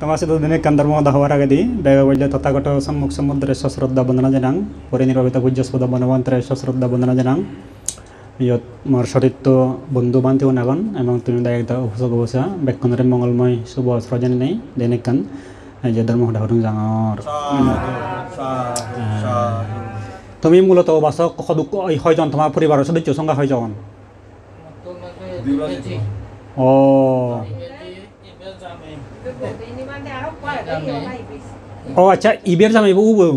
ತಮಾಸಿದ ದಿನಕ್ಕೆ ಅಂಧರ್ಮೋದ ಹೊರಗದಿ ದೈವ ವೈದ್ಯ ತಥಾಘಟ ಸಮ್ಮುಖ ಸಮುದ್ರೇಶ ಶ್ರದ್ಧಾ ಬಂಧನ ಜನಾಂಗ್ ಪುರಿ ನಿರ್ಭವಿತ ಪೂಜ್ಯಸ್ಪದ ಬನವಂತರೇಶ ಶ್ರದ್ಧಾ ಬಂಧನ জনাং ইয়ত মোৰ চৰিত্ৰ বন্ধু বান্ধীও নাগন এবং তুমি দায় একটা উপসগ বসা বেক্ষণৰে মংগলময় শুভ স্ৰজনী নাই দেনেকান যে ধৰ্ম সদাসং ডাঙৰ তুমি মূলত বাচক সদুক হয়জন তোমাৰ পৰিবাৰৰ সদস্য সংখ্যা হয়জন মানে অ' ও আচ্ছা ইবের জামাই উ বউ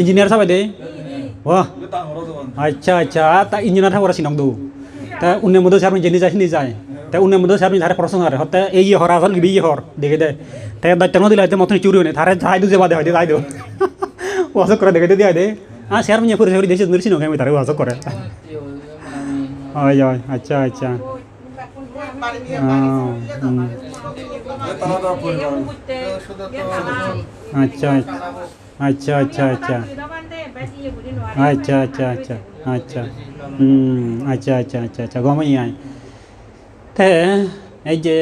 ইঞ্জিনিয়ার সাবাই দে ও আচ্ছা আচ্ছা তা ইঞ্জিনিয়ার সাবারা সিনং দৌ তা উন্নয় মধ্যে সার জেনে যায় যায় তা উন্নয় মধ্যে সার ধারে প্রশ্ন আর হতে এই হর আসল বি হর দেখে দে তাই দায়িত্ব দিলে হয়তো মতন চুরি হয়ে ধারে যাই দু যে বাদে হয়তো যাই দেবো ওয়াসক করে দেখে দিয়ে দে হ্যাঁ স্যার মিয়া পরিষেবা দেশে ধরেছি নৌকা আমি তারা ওয়াসক করে হয় আচ্ছা আচ্ছা আচ্ছা আচ্ছা আচ্ছা আচ্ছা আচ্ছা আচ্ছা আচ্ছা আচ্ছা আচ্ছা আচ্ছা আচ্ছা গমই আচ্ছা, আয় তে এই যে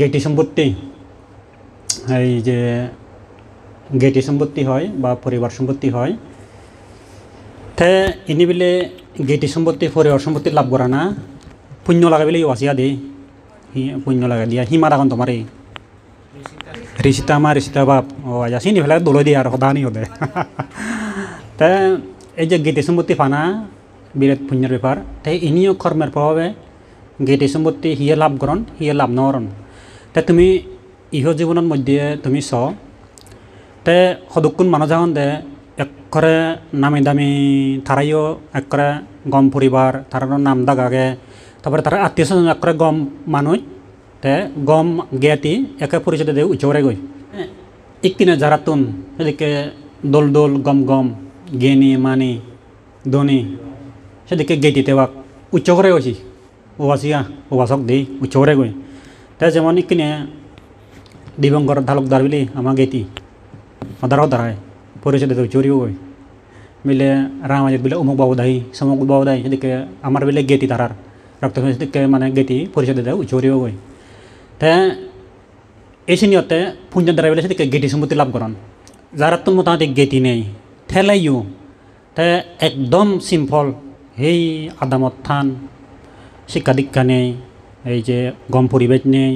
গেটি সম্পত্তি এই যে গেটি সম্পত্তি হয় বা পরিবার সম্পত্তি হয় তে ইনি বিলে গেটি সম্পত্তি পরিবার সম্পত্তি লাভ করা না পুণ্য লাগাবিলেই ওয়াসিয়া দেয় পুণ্য লাগে দিয়া সীমা ৰাখন তোমাৰ এই ৰিচিতা মা ৰিচিতা বাপ অঁ আজা চিনি পেলাই দলৈ দিয়া আৰু সদানি সদে তে এই যে গীতি সম্পত্তি ফানা বিৰাট পুণ্যৰ বেপাৰ তে ইনিয় কৰ্মৰ প্ৰভাৱে গীতি সম্পত্তি সিয়ে লাভ কৰণ সিয়ে লাভ নকৰণ তে তুমি ইহ জীৱনৰ মধ্যে তুমি চ তে সদুকোণ মানুহ যাওঁ দে একৰে নামী দামী থাৰাইও একৰে গম ফুৰিবাৰ থাৰাৰ নাম দাগ আগে তারপরে তারা আত্মীয় স্বজন করে গম মানুষ তে গম জ্ঞাতি একে পরিচিত দিয়ে উচরে গই ইকিনে জারাতুন এদিকে দোল দোল গম গম গেনি মানি ধনি সেদিকে গেটি তেবাক উচ্চ করে গেছি ওবাসিয়া ওবাসক দি উচ্চ করে গই তে যেমন ইকিনে দিবঙ্কর ধালকদার বলি আমার গেতি অদারও দাঁড়ায় পরিচিত দিয়ে উচরিও গই মিলে রামাজিত বলে অমুক বাবু দাহি সমুক বাবু দাহি সেদিকে আমার বলে গেটি তারার 랍다선시드께 만에 게티 포리셔데다 우조리오 고이 তে এসিনিয়তে ফুঞ্জন ড্রাইভার সেদিকে গেটি সম্পত্তি লাভ করেন যারা তো মোটামুটি গেটি নেই ঠেলাইও তে একদম সিম্পল সেই আদামত থান শিক্ষা দীক্ষা নেই এই যে গম পরিবেশ নেই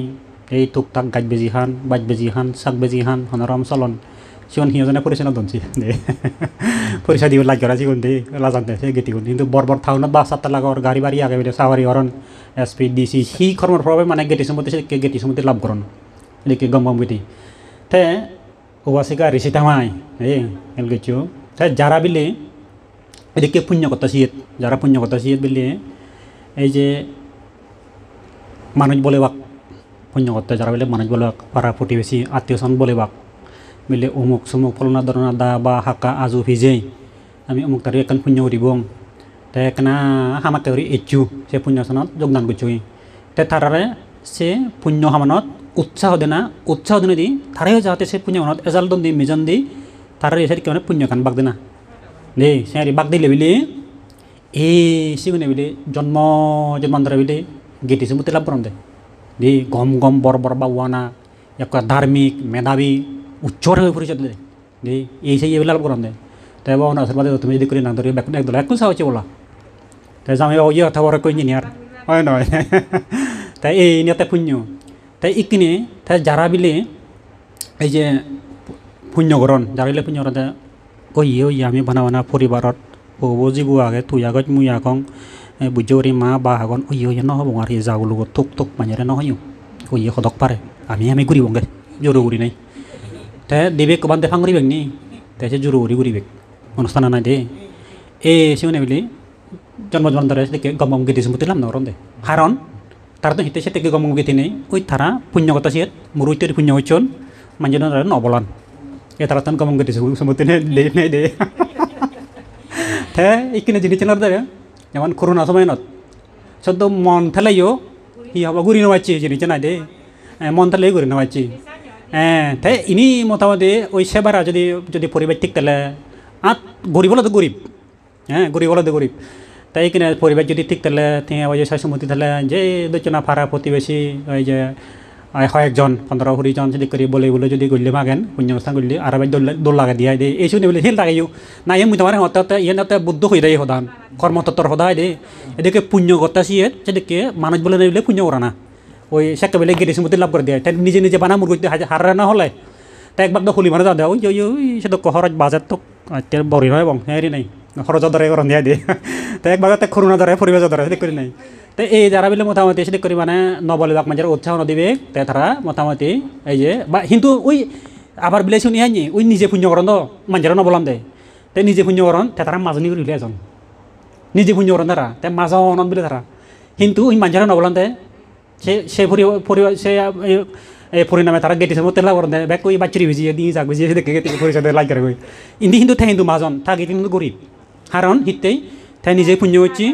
এই টুকটাক গাছ বেজি খান বাজ বেজি খান শাক বেজি খান হনরাম চলন সিমান সিহঁজনে পৰিচয় দিচ্ছি দে পইচা দিব লাগে ওরা কোন দেই সে গেটি কোন কিন্তু বৰবৰ থাউনত বা চাৰটা লাগৰ গাড়ি বাড়ি আগে বেড়ে সাহারি হৰণ এছ পি ডি সি কৰ্মৰ প্রভাবে মানে গেটি সম্পত্তি গেটি সম্পত্তি লাভ কৰণ এদিকে গম গম গেটি তে ওবাসিকা ঋষি থামাই এল গেছো তে যারা বিলে এদিকে পুণ্য কথা সিয়েত যারা পুণ্য কথা সিয়েত বিলে এই যে মানুষ বলে বাক পুণ্য কথা যারা বলে মানুষ বলে বাক পাড়া প্রতিবেশী আত্মীয় স্বজন বলে বাক mele umuk sumu polona dorona daba haka azu fijei ami umuk tari kan punyo te kena hama teori echu se punyo sanot jog nan gucui te tarare se punyo hamanot utsa hodena utsa hodena di tare hoja hati se punyo hamanot ezal don di mejon di tarare se kiona punyo kan bagdena de se ari bagdi lebili e si gune bili jon mo jon mandra bili gitu semua tidak berondeh di gom gom bor bor bawana ya kau darmik medawi উচ্চট হয়ে পড়েছে এই এই সেই এবেলা আলাপ করতে তাই বাবা আশীর্বাদ তুমি যদি করে না ধরে একদল এখন সাহায্য বলা তাই আমি বাবা ইয়ে কথা বড় কই নি আর হয় নয় তাই এই নেতা পুণ্য তাই ইকিনে তাই যারা বিলে এই যে পুণ্যকরণ যারা বিলে পুণ্যকরণ কই ইয়ে আমি বানা বানা পরিবারত হ'ব জীৱ আগে তুই আগত মুই আগং বুজৰি মা বা আগন ঐ ঐ নহ'ব আৰু যাওঁ লগত টোক টোক মানেৰে নহয়ো ঐ সদক পাৰে আমি আমি ঘূৰিবগে জৰু ঘূৰি নাই teh dibek ke bantai fangri bek ni teh se juru ri guri bek monostana na de e si mane beli jon mojon tara se dikek gomong gede semutin lam noron de haron tara tuh hite se dikek gomong gede ni ui tara punyo kota siet muru ite di punyo ucon manjon tara no bolan e tara tan gomong gede semutin ne de ne de teh ikine jini cener de nyaman kuruna somai not contoh mon tala yo iya bagurino wachi jini cener de e mon tala yo gurino wachi হ্যাঁ, তাই ইনি মোটামুটি ওই সেবারা যদি যদি ঠিক তাহলে আত গরিব হলো তো গরিব হ্যাঁ গরিব হলো তো গরিব তাই কিনা পরিবার যদি ঠিক তাহলে তিনি ওই যে শাশুমতি তাহলে যে দুজনা ফাড়া প্রতিবেশী ওই যে একজন পনেরো কুড়িজন যদি করি বলে বলে যদি গড়লে মাগেন শূন্যস্থান গড়লে আর এবার দোল লাগে দিয়া দে এই শুনে বলে হিল লাগাইও না ইয়ে মুতামার হতে হতে ইয়ে নাতে বুদ্ধ হয়ে দেয় সদান কর্মতত্ত্বর সদায় দে এদিকে পুণ্য গতা সিয়ে সেদিকে মানুষ বলে না বলে পুণ্য করা না ওই সেকে বেলে গেরিস মতো লাভ করে দেয় তাই নিজে নিজে বানা মুরগি হারা না হলে তাই একবার খুলি মানে দাদা ওই ওই ওই সে তো খরচ বাজার তো বড়ি নয় এবং হ্যাঁ নাই খরচ দরে গরম দিয়ে দিয়ে তাই একবার তাই খুরুনা দরে পরিবেশ দরে সেটি করি নাই তাই এই যারা বলে মোটামুটি সেটি করি মানে নবলে বাক মাঝে উৎসাহ দিবে তাই তারা মোটামুটি এই যে বা কিন্তু ওই আবার বিলে শুনি হ্যাঁ ওই নিজে পুণ্যকরণ তো মাঝেরা নবলাম দেয় তাই নিজে পুণ্যকরণ তাই তারা মাজনি করিলে এজন নিজে পুণ্যকরণ তারা তাই মাজা অনন বলে তারা কিন্তু ওই মাঝেরা নবলাম দেয় সে সে পরিণামে তারা গেটিছে মতে লাগর দেয় ব্যাক ওই বাচ্চারি ভিজিয়ে দিয়ে যাক ভিজিয়ে দেখে গেটি পরিচয় লাগ করে গই ইন্দি হিন্দু থে হিন্দু মাজন থা গেটি কিন্তু ইয়ে গরিব কারণ হিতেই থে নিজে পুণ্য হচ্ছে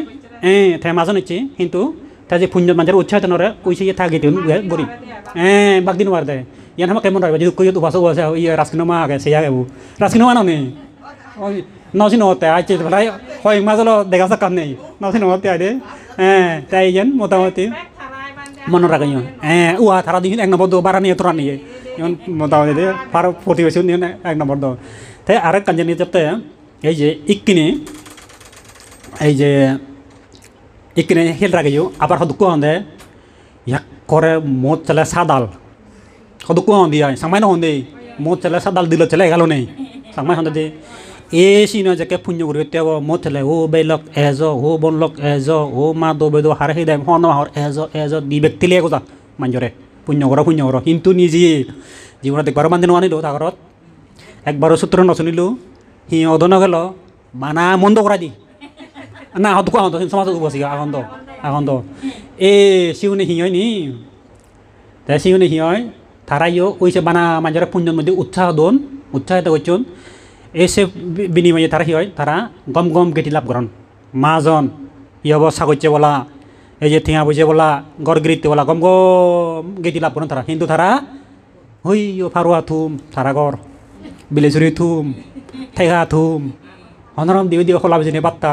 হ্যাঁ থে মাজন হচ্ছে কিন্তু থে যে পুণ্য মানুষের উৎসাহিত নরে ওই সে থা গেটি গরিব হ্যাঁ বাকদিন মার দেয় ইয়ান আমার কেমন রাখবে যদি কইত উপাস উপাস ইয়ে রাজকিনো মা আগে সেয়া গেব রাজকিনো মা নে নজি নহতে আইছে ভাই হয় মাজলো দেখা যাক কাম নেই নজি নহতে আই দে হ্যাঁ তাই যেন মোটামুটি মনে রাখাইও হ্যাঁ উহা থারা দিন এক নম্বর দো বারা নিয়ে তোরা নিয়ে এখন মোটামুটি দিয়ে পার প্রতিবেশী এক নম্বর দো তাই আরেক কাজে নিয়ে চাপতে এই যে ইকিনে এই যে ইকিনে হিল রাখাইও আবার হদুকু হন্দে ইয়াক করে মদ চলে সাদাল হদুকু হন্দি হয় সামাই না হন্দি মদ চলে সাদাল দিল চলে গেল নেই সামাই হন্দে দিয়ে এই চিহ্ন যাকে পুণ্য গুৰু তেওঁ মঠেলে হো বেলক এজ হো বনলক এজ হো মা দৌ বেদ হাৰ সেই দাম সনহৰ এজ এজ দি ব্যক্তিলে একোজাত মানুহৰে পুণ্য কৰ পুণ্য কৰ কিন্তু নিজে জীৱনত একবাৰো মান দিন আনিলোঁ তাৰ ঘৰত একবাৰো সূত্ৰ নচুনিলোঁ সি অদন গেল মানা মন্দ কৰা দি না আহত কোৱা আহন্ত সমাজত বসি আহন্ত আহন্ত এই চিউনে সি হয় নি তে চিউনে সি হয় ধাৰাইও কৈছে মানা মানুহৰে পুণ্যৰ মধ্যে উৎসাহ দোন উৎসাহিত কৈছোঁ এইছে বিনিময়ে তাৰ কি হয় তাৰা গম গম গেটি লাভ কৰণ মাজন ই হ'ব চাগত্য বলা এই যে ঠিঙা বুজে বলা গড়গৃত্য বলা গম গম গেটি লাভ কৰণ তাৰা কিন্তু তাৰা হৈ ফাৰুৱা থুম তাৰা গড় বিলেচুৰী থুম ঠেগা থুম হনৰম দিওঁ দিওঁ খোলা বুজিনে পাত্তা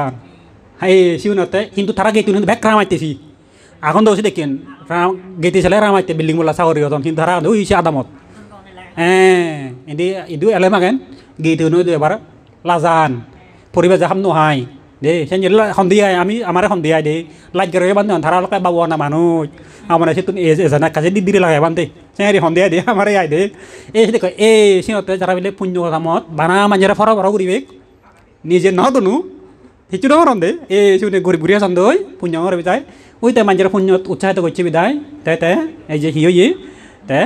সেই চিউনতে কিন্তু তাৰা গেটি ভেক ৰামাইতেছি আগন দৌছি দেখিন ৰাম গেটি চালে ৰামাইতে বিল্ডিং বোলা চাকৰি কিন্তু তাৰা হৈছে আদামত এ ইদি ইদু এলেমাগেন গী ধু নৈ এবাৰ লাজান ফুৰিব খাম নহাই দেই সেন সন্ধিয়াই আমি আমাৰে সন্ধিয়াই দেই লাইট গাড়ী বান্ধি অন্ধাৰ লগাই বাবু আনা মানুহ আমাৰ সেইটো এজনে কাজে দি দিলে লাগে বান্ধে সেহেৰি সন্ধিয়াই দে আমাৰে আই দে এই সেইটো কয় এই সিহঁতে যাৰা বোলে পুণ্য কামত বানা মানুহেৰে ফৰ ফৰ কৰিবে নিজে নহয় দুনো সেইটো নহয় ৰন্ধে এই সিহঁতে ঘূৰি ঘূৰি আছে দৈ পুণ্য কৰিবি ওই তাই মানুহৰ পুণ্যত উৎসাহিত কৰিছে বিদাই তে তে এই যে সি তে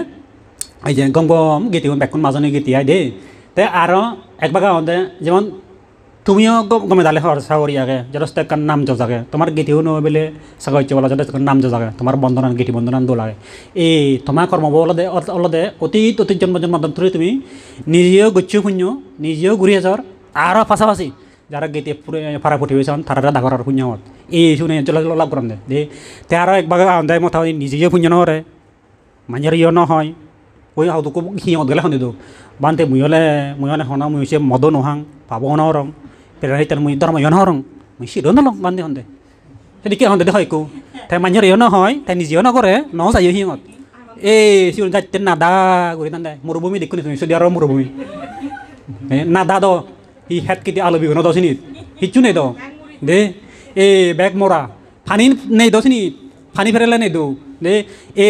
এই যে গম গম গীতি গম বেকুণ মাজনী গীতিয়াই দেই তে আৰু একবাৰ গাঁৱতে যেমন তুমিও গমে দালে হৰ চাৱৰীয়াকে যথেষ্ট একখন নাম যজাকে তোমাৰ গীতিও নহয় বোলে চাকৰি উচ্চ বলা যথেষ্ট নাম যজাকে তোমাৰ বন্ধনান গীতি বন্ধনান দোলাকে এই তোমাৰ কৰ্মবলতে অলতে অতীত অতীত জন্ম জন্ম ধৰি তুমি নিজেও গুচ্ছ শূন্য নিজেও ঘূৰি আছৰ আৰু ফাচা ফাচি যাৰ গীতি ফাৰা ফুটি গৈছন তাৰ ডাঙৰ আৰু শূন্য হত এই শুনে জলাজল লাভ কৰোঁ দে তে আৰু একবাৰ আহোঁতে মথা নিজেও শূন্য নহৰে মানুহৰ ইয় নহয় কৈ হাও তোকো সিহঁত গেলা শুনি দিওঁ বান্ধে মুইহ'লে মুইহ'লে শুনা মুই হৈছে মদো নহাং ভাব নহৰং পেৰাহি তাৰ মুই ধৰ্ম ইয় নহৰং মুই চিৰ নলওঁ বান্ধে সন্ধে সেনেকৈ সন্ধে দেখো একো তাই মানুহৰ ইয় নহয় তাই নিজেও নকৰে নহ যায় সিহঁত এই চিৰ যাত্য নাদা কৰি তান্দে মৰুভূমি দেখোঁ তুমি চলি আৰু মৰুভূমি নাদা দ সি হেত কেতিয়া আলু বিহুনত চিনিত সিচু নেদ দে এই বেগ মৰা ফানি নেদ চিনিত ফানি ফেৰেলে নেদো 네, 에,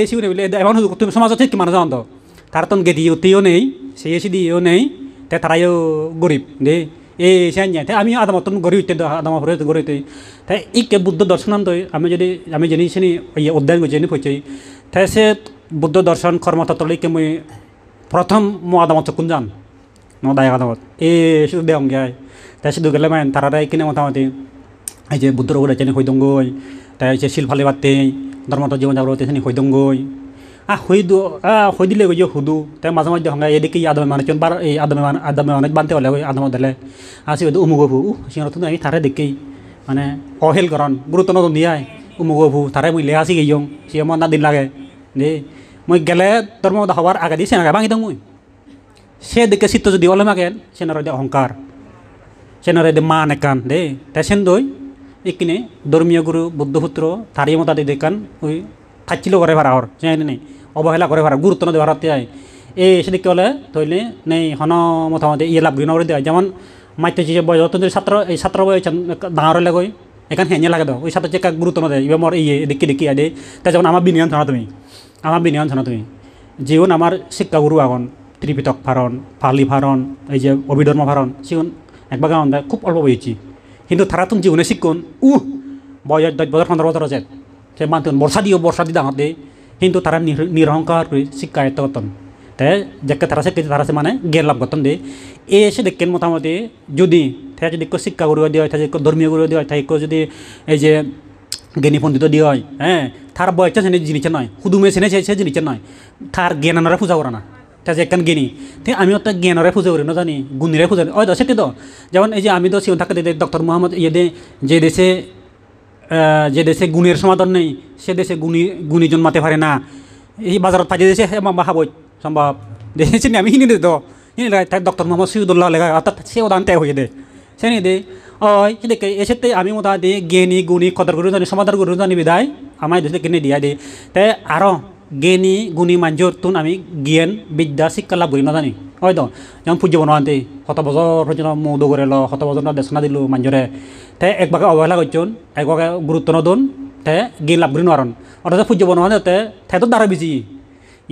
에 시우네 빌레 에반 후두 고투 소마조 티키 마나 잔도. 다르톤 게디 요티요 네이, 세시 디요 네이, 테 타라요 고립. 네. এ সিয়ান্যা আমি আদম অতন গড়ি উঠতে আদম হরে গড়ি উঠতে তাই ইকে বুদ্ধ দর্শনান্ত আমি যদি আমি জানি সিনি ইয়ে অধ্যয়ন করছি জানি পড়ছি তাই সে বুদ্ধ দর্শন কর্মতত্ত্বলৈকে মই প্রথম মো আদমত কোন যান ন দায় আদমত এ শুধু দেওয়াম গে তাই শুধু গেলে মাইন তারারাই কিনে মোটামুটি এই যে বুদ্ধর ওগুলো জানি হইদঙ্গই তাই সে শিলফালি বাড়তে ধৰ্মটো জীৱন যাব তেতিয়া হৈদংগৈ আ সৈদু আ সৈ দিলে গৈ সুধো তে মাজে মাজে সংগা এদিকে আদমে মানে কিয় বাৰ এই আদমে মানে আদমে মানে বান্ধে হ'লে গৈ আদমত দিলে আছে হয়তো উমুক ভু সিহঁতো আহি তাৰে দেখি মানে অহেলকৰণ গুৰুত্ব নতুন দিয়াই উমুক ভু তাৰে মই লেহা আছে গেইজং সি মই না দিন লাগে দেই মই গেলে ধৰ্ম হোৱাৰ আগে দি চেনেকৈ ভাঙি দিওঁ মই চে দেখে চিত্ৰ যদি অলমাগেল চেনাৰ দি অহংকাৰ চেনেৰে দে মান একান দেই তে চেন দৈ এখানে ধর্মীয় গুরু বুদ্ধপুত্র তারই মতো তাদের দেখান ওই থাকছিল ঘরে ভাড়া হর চাই নেই অবহেলা করে ভাড়া গুরুত্ব না দেওয়ার চাই এই সেদিকে হলে ধরলে নেই হন মতামতে ইয়ে লাভ ঘৃণা করে দেয় যেমন মাইতে যে বয়স অত্যন্ত ছাত্র এই ছাত্র বয়স দাঁড়ার লাগে এখানে হেঁজে লাগে দাও ওই ছাত্র চেক গুরুত্ব না দেয় মর ইয়ে দেখি দেখি আদে তা যেমন আমার বিনিয়ন শোনা তুমি আমার বিনিয়ন শোনা তুমি যেমন আমার শিক্ষাগুরু আগন ত্রিপিতক ফারণ ফালি ফারণ এই যে অভিধর্ম ফারণ সেগুন একবার গান খুব অল্প বইছি কিন্তু তারাতুন জীবনে শিক্ষণ উহ বয়স দশ বছর পনেরো বছর আছে সে মানতুন বর্ষা দিও বর্ষা দিয়ে ডাঙতে কিন্তু তারা নিরহংকার করে শিক্ষায়ত্ত করতেন তে যাকে তারা শিক্ষা তারা সে মানে জ্ঞান লাভ করতেন দে এ এসে দেখেন মোটামুটি যদি তাই যদি শিক্ষা গুরু দিয়ে হয় তাই ধর্মীয় গুরু দিয়ে হয় তাই যদি এই যে জ্ঞানী পণ্ডিত দিয়ে হয় হ্যাঁ তার বয়সটা সে জিনিসে নয় হুদুমে সেনে সে জিনিসে নয় তার জ্ঞান আনারা পূজা করে না তাছে একখান জ্ঞানী ঠিক আমিও তো জ্ঞানরে পুজো করি নজানি গুণীরে পুজো ওই দশে তো যেমন এই যে আমি তো সিউন থাকতে ডক্টর মোহাম্মদ ইয়ে দে যে দেশে যে দেশে গুণের সমাধান নেই সে দেশে গুণী গুণী জন্মাতে পারে না এই বাজারত পাঠিয়ে দিয়েছে হ্যাঁ মামা হাবই সম্ভব দেখেছি আমি হিনি দে তো হিনি তাই ডক্টর মোহাম্মদ সিউদুল্লাহ লেখা অর্থাৎ সে ওদান তাই হয়ে দে সে নিয়ে দে ওই দেখে এসেতে আমি মোটা দিয়ে জ্ঞানী গুণী কদর করে জানি সমাধান করে জানি বিদায় আমায় দেশে কিনে দিয়া দে তাই আরও জ্ঞানী গুণী মাঞ্জুৰ আমি জ্ঞান বিদ্যা শিক্ষা লাভ কৰিম নাজানি হয়তো যেমন পূজ্য বনোৱা শতভজৰ সজন মৌদৌ কৰিল শতভজন দেচনা দিলোঁ মাঞ্জুৰে তে একভাগে অৱহেলা কৰিছোন এককে গুৰুত্ব নদন তে জ্ঞান লাভ কৰি নোৱাৰণ অৰ্থাৎ পূজ্য বনোৱা তাতে ঠাইটো দ্বাৰা বেজি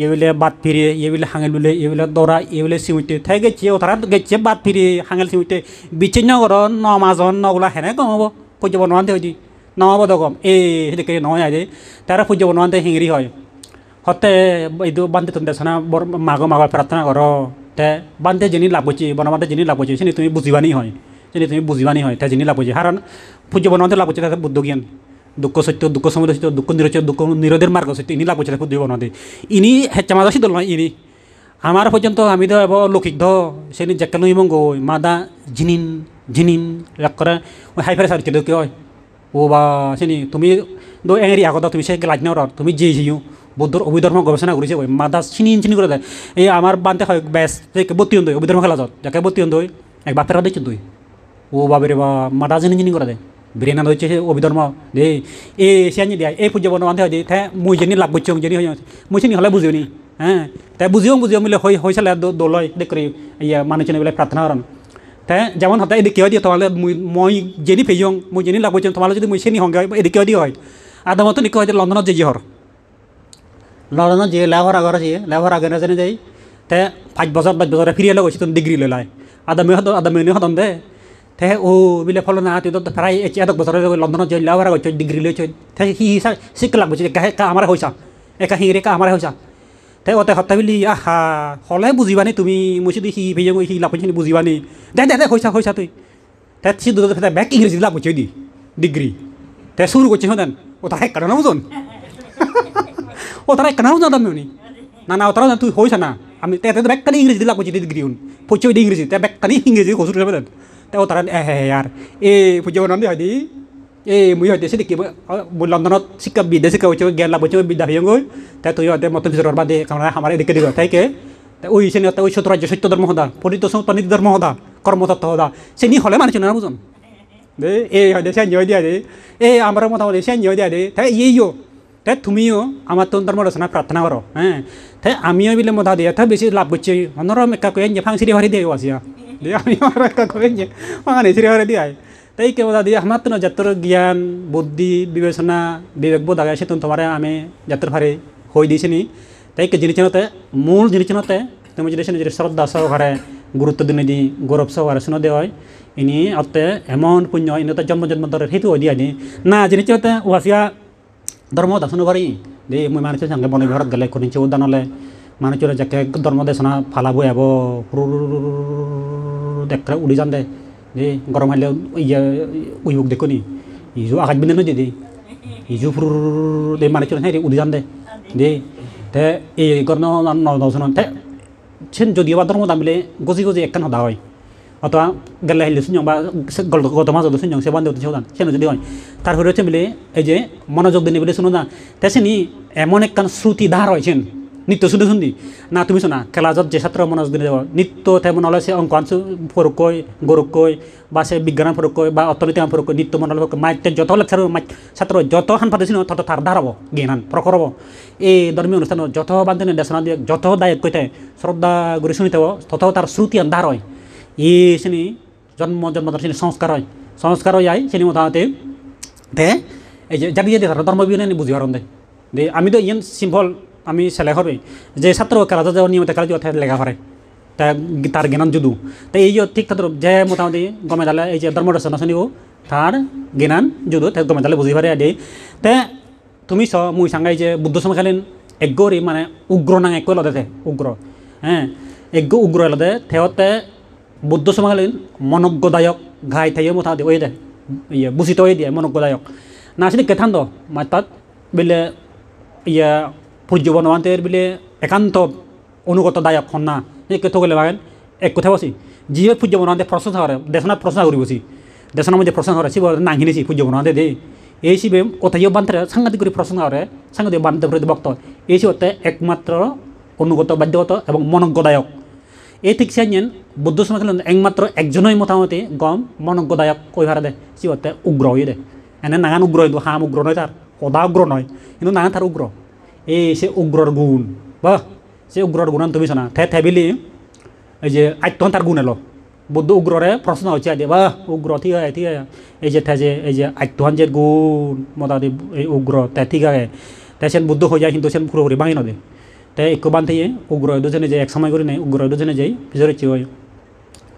এইবিলাক বাট ফিৰি এইবিলাক হাঙিল বুলি এইবিলাক দৰা এইবিলাক চিঞৰ্তি ঠাই গেছে অথাৰা গেছে বাট ফিৰি হাঙিল চিঞৰ্তি বিচ্ছিন্নকৰণ ন মাজন নগলা সেনেকৈ হ'ব পূজ্য বনোৱা হৈছে নহ'ব দকম এই সেইদিকে নহয় আজি তাৰে পূজ্য বনোৱা শিঙিৰি হয় ହତେ ଇଦୁ ବାନ୍ଧେ ତୁନ୍ ଦେଶନା ବର ମାଗ ମାଗ ପ୍ରାର୍ଥନା କର ତେ ବାନ୍ଧେ ଜିନି ଲାଗୁଛି ବନବାନ୍ଧେ ଜିନି ଲାଗୁଛି ସେନି ତୁମେ ବୁଝିବାନି ହଁ ସେନି ତୁମେ ବୁଝିବାନି ହଁ ତା ଜିନି ଲାଗୁଛି ହାର ପୂଜ ବନବନ୍ତ ଲାଗୁଛି ତା ବୁଦ୍ଧ ଜ୍ଞାନ ଦୁଃଖ ସହିତ ଦୁଃଖ ସମୁଦ୍ର ସହିତ ଦୁଃଖ ନିରୋଚ ଦୁଃଖ ନିରୋଧ ମାର୍ଗ ସହିତ ଇନି ଲାଗୁଛି ତା ବୁଦ୍ଧି ବନନ୍ତି ଇନି ହେଚମା ଦଶି ଦଲ ଇନି ଆମର ପର୍ଯ୍ୟନ୍ତ ଆମେ ତ ଏବ ଲୌକିଗ୍ଧ ସେନି ଜେକେଲୁ ଏବଂ ଗୋଇ ମାଦା ଜିନିନ୍ ଜିନିନ୍ ଲକ୍ଷରେ ହାଇଫାଇ ସାରିଥିଲୁ କି ଓ ବା ସେନି ତୁମେ ଦୋ ଏଙ୍ଗରି ଆଗ ତ ତୁମେ ସେ ଗ୍ଲାଜ୍ଞର ତୁମେ ଜିଇ ଝିଉ বৌদ্ধর অভিধর্ম গবেষণা করেছে ওই মাদা চিনি চিনি করে দেয় এই আমার বানতে হয় ব্যাস বত্তি হন অভিধর্ম খেলা যাত যাকে বত্তি হন এক বাপেরা দেখছি তুই ও বাবের বা মাদা চিনি চিনি করে দেয় বিরিয়ানা হচ্ছে অভিধর্ম দে এ সিয়ানি দেয় এই পূজা বর্ণ আনতে হয় যে মুই জানি লাভ করছি জানি হয়ে মুই চিনি হলে বুঝিও নি হ্যাঁ তাই বুঝিও বুঝিও মিলে হয়ে হয়ে চালে দোল হয় দেখ করি ইয়া মানুষজনে বলে প্রার্থনা করান তাই যেমন হঠাৎ এদিকে হয় দিয়ে তোমালে মুই মই জেনি ফেজিও মুই জেনি লাভ করছি তোমালে যদি মুই চিনি হঙ্গে হয় এদিকে হয় দিয়ে হয় আদামতো নিকে হয় লন্ডনত যে হর লৰণত যিয়ে লেভাৰ আগৰ যিয়ে লেহৰ আগেনে যেনে যাই তে পাঁচ বছৰ পাঁচ বছৰে ফিৰিয়ে লৈ গৈছে ডিগ্ৰী লৈ লয় আদমী সদন আদমী সদন দে তে ও বোলে ফল না তো প্ৰায় এতিয়া বছৰে লণ্ডনত যাই লেহৰ আগত ডিগ্ৰী লৈছে তে সি হিচাপ শিকলাক বুজি কাহেকা আমাৰে হৈছা একা সিৰে কাহ আমাৰ হৈছা তে অতে সত্তা বুলি আহা হ'লে বুজিবানি তুমি মই দি সি ভিজে সি লাভিছিলি বুজিবানি দে দে দে হৈছা হৈছা তুই তে সি দুটা তাতে বেক ইংৰাজী লাভ হৈছে দি ডিগ্ৰী তে চুৰ কৰিছে সদন ও তাহে কাৰণে বুজন ও তারা একখানাও জানতাম নি না না তারা তুই হয়েছে না আমি তাতে ব্যাগখানি ইংরেজি দিলাম কইছি দিদি গ্রিউন পচে ওই ইংরেজি তাই ব্যাগখানি ইংরেজি হসুর হিসাবে দেন তাই ও তারা হ্যাঁ হ্যাঁ আর এ পুজো বানান হয় দি এ মুই হয়তো সে দেখি লন্ডনত শিক্ষা বিদ্যা শিক্ষা হয়েছে জ্ঞান লাভ হয়েছে বিদ্যা হয়ে গই তাই তুই হয়তো মতন ভিতর বাদে আমরা আমার এদিকে দিবা তাইকে ওই শ্রেণী ওই সত্য রাজ্য সত্য ধর্ম হদা পরিত সন্তনিত ধর্ম হদা কর্মতত্ত্ব হদা সে নি হলে মানুষ না বুঝুন দে এ হয়তো সে নিয়ে দিয়া এ আমার মতামত সে নিয়ে দিয়া দে তাই ইয়েও তাই তুমিও আমার তো ধর্ম রচনা প্রার্থনা করো হ্যাঁ তাই আমিও বিলে মতা দিয়ে তাই বেশি লাভ করছি অন্যরম একা কয়ে ফাংসিরি হারি দিয়ে আসিয়া দিয়ে আমি একা কয়ে ফাঙানি সিরি হারি দিয়ে তাই কে মতা দিয়ে আমার তো যাত্র জ্ঞান বুদ্ধি বিবেচনা বিবেকবোধ আগে সে তোমার আমি যাত্র ফারে হয়ে দিয়েছি নি তাই কে জিনিসনতে মূল জিনিসনতে তুমি যদি নিজের শ্রদ্ধা সহকারে গুরুত্ব দিনে দি গৌরব সহকারে শুনে দেওয়া হয় ইনি অতে এমন পুণ্য ইনি তো জন্ম জন্ম ধরে সেইটো দিয়ে নি না জিনিসতে ওয়াসিয়া ধর্ম দাসন বারি দে মুই মানুষের সঙ্গে বনে ঘরত গেলে কোন উদ্যান হলে মানুষের যাকে ধর্ম দেশনা ফালাবো এব দেখে উড়ি যান দে যে গরম হলে ইয়ে উইহুক দেখুনি ইজু আঘাত বিন্দে নয় দিদি ইজু ফুর দে মানুষের হ্যাঁ উড়ি যান দে দে তে এই গর্ণ নদন তে সেন যদিও বা ধর্ম দামিলে গজি গজি একখান সদা হয় অথবা গেলে হিলে শুনং বা গত মাস যত শুনং সে বান্ধব সে দান সে যদি হয় তার হয়ে রয়েছে বলে এই যে মনোযোগ দিনে বলে শুনো না তাই নি এমন একখান শ্রুতি ধার হয়েছেন নিত্য শুনে শুনি না তুমি শোনা খেলা যত যে ছাত্র মনোযোগ দিনে যাব নিত্য তেমন হলে সে অঙ্ক আনছো ফরক কয় গরক কয় বা সে বিজ্ঞান ফরক কয় বা অর্থনীতি ফরক কয় নিত্য মনোল ফরক মাইতে যত লেকচার ছাত্র যত হান পাতে শুনো তত তার ধার হব জ্ঞান প্রখর হব এই ধর্মীয় অনুষ্ঠান যত বান্ধব দেশনা দিয়ে যত দায়ক কইতে শ্রদ্ধা করে শুনিতে তত তার শ্রুতি ধার হয় ಈ ಶನಿ ಜನ್ಮ ಜನ್ಮದ ಶನಿ ಸಂಸ್ಕಾರ হয় ಸಂಸ್ಕಾರ ಯಾಯ್ ಶನಿ ಮತಾತೆ তে এই যে জানি জানি ধর্ম বিনে বুঝি পারন্দে দে আমি তো ইয়েন সিম্পল আমি সেলে হবে যে ছাত্র খেলা যাওয়ার নিয়মিত খেলা যাওয়া লেখা পারে তা তার জ্ঞান যদু তাই এই ঠিক তাদের যে মোটামুটি গমে দালে এই যে ধর্ম রচনা শুনিব তার জ্ঞান যদু তাই গমে দালে বুঝি পারে দে তে তুমি চ মুই সাঙ্গাই যে বুদ্ধ সমকালীন এগ্গরি মানে উগ্র নাং এক লদে উগ্র হ্যাঁ এগ্গ উগ্র লদে থেওতে বৌদ্ধ চমা লৈ মনজ্ঞদায়ক ঘাই ঠাইয়ে মথা দিয়ে দে ইয়ে বুজিত হৈ দিয়ে মনজ্ঞদায়ক নাচিলে কেথান্ত মই তাত বোলে ইয়া ভূজ বনোৱা বোলে একান্ত অনুগতদায়ক সন্না সেই কেথকলে বাগান এক কথা বসি যিয়ে ফুজ্য বনোৱাতে প্ৰশ্ন হৰে দেশনাত প্ৰশ্ন কৰি বসি দেশনৰ মধ্যে প্ৰশ্ন হৰে শিৱ নাঘিনিছে ফুজ্য বনোৱাতে দেই এই শিৱে কথাই বান্ধে সাংঘাতিক কৰি প্ৰশ্ন হৰে সাংঘাতিক বান্ধৱ ভক্ত এই শিৱতে একমাত্ৰ অনুগত বাধ্যগত এবং মনজ্ঞদায়ক এই তিক্সাইন বুদ্ধ সমাজের একমাত্র একজনই মোটামুটি গম মনজ্ঞদায়ক কই ভাড়া দেয় সিহতে উগ্র হয়ে দেয় এনে নানান উগ্র হইতো হাম উগ্র নয় তার সদা উগ্র নয় কিন্তু নানা তার উগ্র এই সে উগ্রর গুণ বা সে উগ্রর গুণ তুমি শোনা থে থেবিলি এই যে আত্মন তার গুণ এলো বৌদ্ধ উগ্ররে প্রশ্ন হচ্ছে আদি বা উগ্র ঠিক আছে ঠিক আছে এই যে থে যে এই যে আত্মন যে গুণ মোটামুটি এই উগ্র তে ঠিক আছে তাই সেন বুদ্ধ হয়ে যায় কিন্তু সেন পুরোপুরি বাঙি নদী তে একো থাকে উগ্ৰহ যেনে যায় এক সময় কৰি নাই উগ্ৰহ যেনে যায় পিছৰে চিঞৰ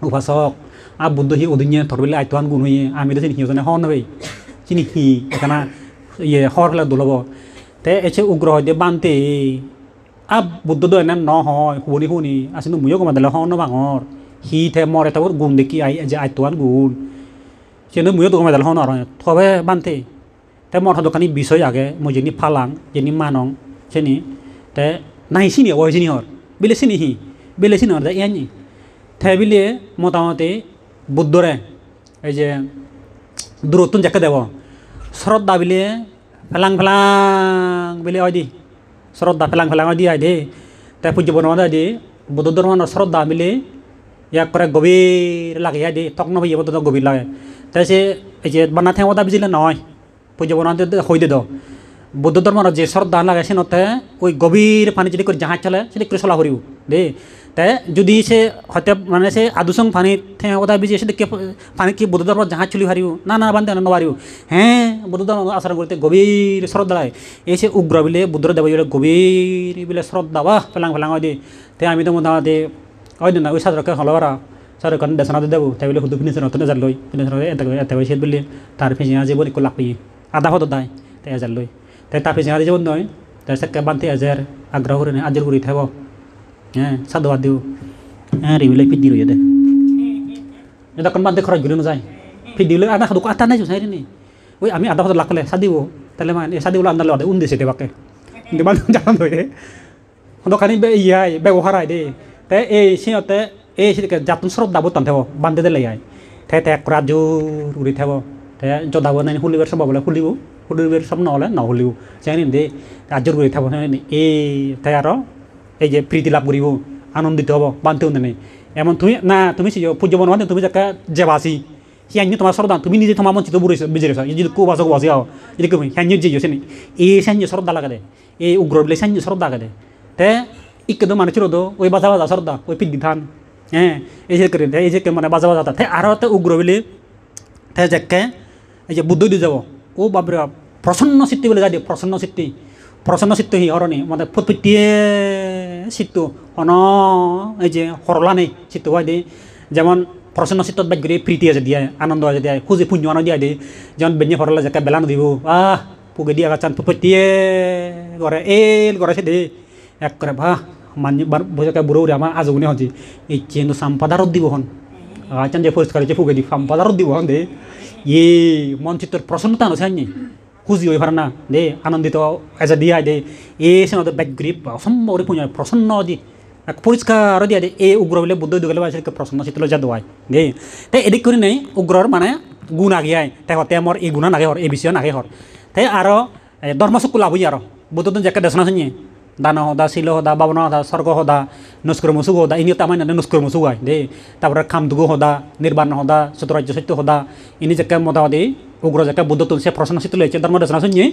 উপাসক আ বুদ্ধ সি অধুনীয়া ধৰিলে আইতান গুণ হৈয়ে আমি দেখোন সিহঁতে শৰণ হৈ কিনি সি সেইকাৰণে ইয়ে শৰ ফেলে দোলাব তে এই উগ্ৰহ দিয়ে বান্তে আ বুদ্ধটো এনে নহয় শুৱনি শুনি আচিনো ময়ো কমাই দিলে শৰণ ভাঙৰ সি থে মৰ এটা গুণ দেখি আই যে আইতান গুণ কিন্তু ময়ো তো কমাই দিলে শৰণ আৰু থবে বান্তে তে মৰ সদকানি বিষয় আগে মই যেনি ফালাং যেনি মানং চেনি তে নাই চিনি হ'ব সেইখিনিহৰ বোলে চিনি সি বেলেগ চিনিহৰ যায় ইয়ানি থে বুলিয়ে মোটামুটি বুদ্ধৰে এই যে দূৰত্ব জেকে দেৱ শ্ৰদ্ধা বুলিয়ে ফেলাং ফেলাং বুলি অ দি শ্ৰদ্ধা ফেলাং ফেলাং দি হয় দে তাই পূজ্য বনোৱা দে বুদ্ধ ধৰ্মৰ শ্ৰদ্ধা বুলি ইয়াক কৰে গভীৰ লাগে আই দে তকন হৈ বুদ্ধ গভীৰ লাগে তাৰপিছত এই যে বনাই থাকিব বুজিলে নহয় পূজ্য বনোৱা হৈ দিয়ে দ বৌদ্ধ ধৰ্মৰ যে শ্ৰদ্ধা লাগে সেই নতে ঐ গভীৰ পানী যদি কৰি জাহাজ চলে সেইটো কৃষলা হৰিও দেই তে যদি সেই সত্য মানে সেই আদুচং পানীত সেই কথা বিজি সেইটো কে পানীত কি বৌদ্ধ ধৰ্মত জাহাজ চলি পাৰিব না না বান্ধে নোৱাৰিও হে বৌদ্ধ ধৰ্ম আচৰণ কৰোঁতে গভীৰ শ্ৰদ্ধাই এই সেই উগ্ৰ বুলি বৌদ্ধ দেৱ গভীৰ বোলে শ্ৰদ্ধা বাহ ফেলাং ফেলাং হয় দে তে আমি তো মোৰ দে হয় দে না ঐ চাদৰকে হ'ল পাৰা চাদৰখন দেচনাতে দেৱ তাই বুলি সুধু পিন্ধিছে নতুন এজাৰ লৈ পিন্ধি এটা এটা বুলি তাৰ পিছদিনা যিবোৰ একো লাগ আধা সদায় এজাৰ লৈ তে তাৰ পিছত আজি যাব নহয় চাকে বান্ধি আজাৰ আগ্ৰহ কৰি আজিৰ কৰি থাকিব হে চাদবাদ দিওঁ হে ৰিভিলৈ পিট দি ৰৈ দে দোকান বান্ধি খৰচ ঘূৰি নাযায় ফিটি লৈ আধা খাদক আটা নাই চাই নি ঐ আমি আধা খাদ লাগলে চাদিব তালে মানে এই চাদিবলৈ আন্দা দে উন দিছে দেৱাকে দিমান জানান দোকানী ইয়াই ব্যৱহাৰ আই দেই তে এই সিহঁতে এই চিৰিকে যাতন চৰত দাবত টান্ধিব বান্ধি দিলে ইয়াই তে তেক ৰাজু উৰি থাকিব তে যদাব নাই শুলিবাৰ চব হ'বলৈ খুলিব সব নহ'লে নহ'লেও চেহেন দে ৰাজ্যৰ কৰি থাকিব এই তাইৰ এই যে প্ৰীতি লাভ কৰিব আনন্দিত হ'ব বান্ধতেও নেনে এমন তুমি না তুমি পূজ্য বনোৱা তুমি যাকে জেবাচি সিয়ানি তোমার শ্রদ্ধা তুমি নিজে তোমার মঞ্চিত বুড়ে বেজে রেছো যদি কো বাসো বাসে আও যদি কবি হ্যাঁ যে যেছে নি এ স্যাঞ্জ শ্রদ্ধা লাগালে এ উগ্র বলে স্যাঞ্জ শ্রদ্ধা লাগালে তে ইকে তো মানে ছিল তো ওই বাজা বাজা শ্রদ্ধা ওই পিদ্দি ধান হ্যাঁ এই যে করে এই যে মানে বাজা বাজা তে আরও তো উগ্র বলে তে যাকে এই যে বুদ্ধ দিয়ে যাবো ও বাবৰে প্ৰচন্ন চিত্ৰ বুলি গাই প্ৰচন্ন চিত্ৰ প্ৰচন্ন চিত্ৰ সি হৰণি মানে ফুটফুটিয়ে চিত্ৰ অন এই যে সৰলা নেই চিত্ৰ হোৱাই দে যেমন প্ৰচন্ন চিত্ৰত বাক্য দিয়ে প্ৰীতি আছে দিয়ে আনন্দ আছে দিয়ে খুজি পুণ্য আনন্দ দিয়াই দে যেমন বেনী সৰলা যেতিয়া বেলা নদিব আহ পোকে দিয়া গাছ ফুটফুটিয়ে কৰে এই কৰে দে এক কৰে বাহ মানুহ বুজাকৈ বুঢ়ৰে আমাৰ আজোগুণে সজি এই চিন্তু চাম্পাদাৰত দিবহন चंदे फोर्स करे चेफुगे दी फाम बाजार दी वहाँ दे ये मानचित्र प्रसन्नता नो सहनी खुशी होई भरना दे आनंदित ऐसा दिया दे ये से ना तो बैक ग्रिप फाम और एक पुन्या प्रसन्न हो जी एक फोर्स का रो दिया दे ये उग्र वाले बुद्ध दुगले वाले के प्रसन्न चित्र जा दुआई दे ते एडिक कुरी नहीं उग्र और माना गुना गया है ते होते हम और ये गुना नगे और ए बिसियो नगे और ते आरो धर्मसुकुला भी आरो बुद्ध तो जगह दर्शन सुनिए दाना हो दा सिलो हो दा बाबना हो दा सर्गो हो दा নস্কর মসুগ হদা ইনি তামাই না নস্কর মসুগ হয় দে তারপরে খামদুগু হদা নির্বাণ হদা সতরাজ্য সত্য হদা ইনি যাকে মোটামুটি উগ্র যাকে বুদ্ধতম সে প্রশ্ন সিদ্ধ লেছে ধর্ম রচনা শুনি